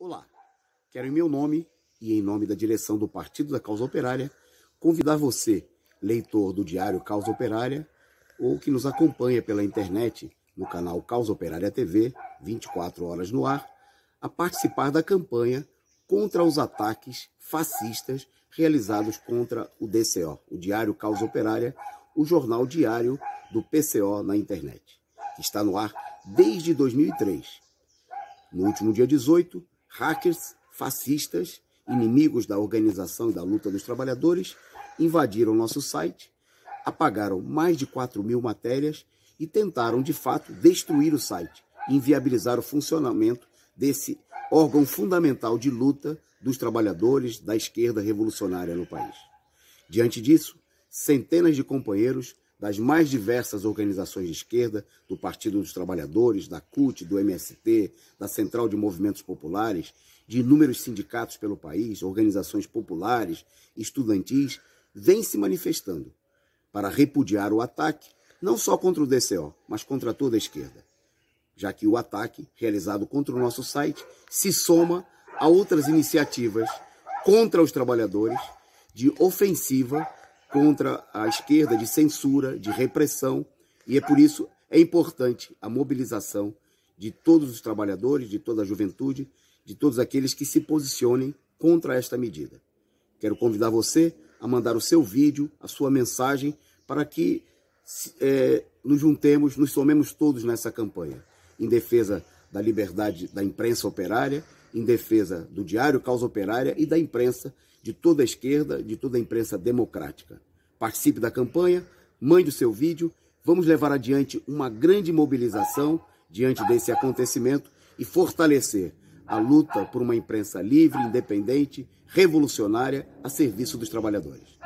Olá, quero em meu nome e em nome da direção do Partido da Causa Operária convidar você, leitor do diário Causa Operária ou que nos acompanha pela internet no canal Causa Operária TV, 24 horas no ar, a participar da campanha contra os ataques fascistas realizados contra o DCO, o Diário Causa Operária, o jornal diário do PCO na internet, que está no ar desde 2003. No último dia 18, hackers fascistas, inimigos da organização e da luta dos trabalhadores, invadiram nosso site, apagaram mais de 4 mil matérias e tentaram, de fato, destruir o site, inviabilizar o funcionamento desse órgão fundamental de luta dos trabalhadores da esquerda revolucionária no país. Diante disso, centenas de companheiros das mais diversas organizações de esquerda, do Partido dos Trabalhadores, da CUT, do MST, da Central de Movimentos Populares, de inúmeros sindicatos pelo país, organizações populares, estudantis, vem se manifestando para repudiar o ataque, não só contra o DCO, mas contra toda a esquerda, já que o ataque realizado contra o nosso site se soma a outras iniciativas contra os trabalhadores de ofensiva contra a esquerda de censura, de repressão, e é por isso é importante a mobilização de todos os trabalhadores, de toda a juventude, de todos aqueles que se posicionem contra esta medida. Quero convidar você a mandar o seu vídeo, a sua mensagem, para que é, nos juntemos, nos somemos todos nessa campanha, em defesa da liberdade da imprensa operária em defesa do diário Causa Operária e da imprensa de toda a esquerda, de toda a imprensa democrática. Participe da campanha, mande o seu vídeo, vamos levar adiante uma grande mobilização diante desse acontecimento e fortalecer a luta por uma imprensa livre, independente, revolucionária a serviço dos trabalhadores.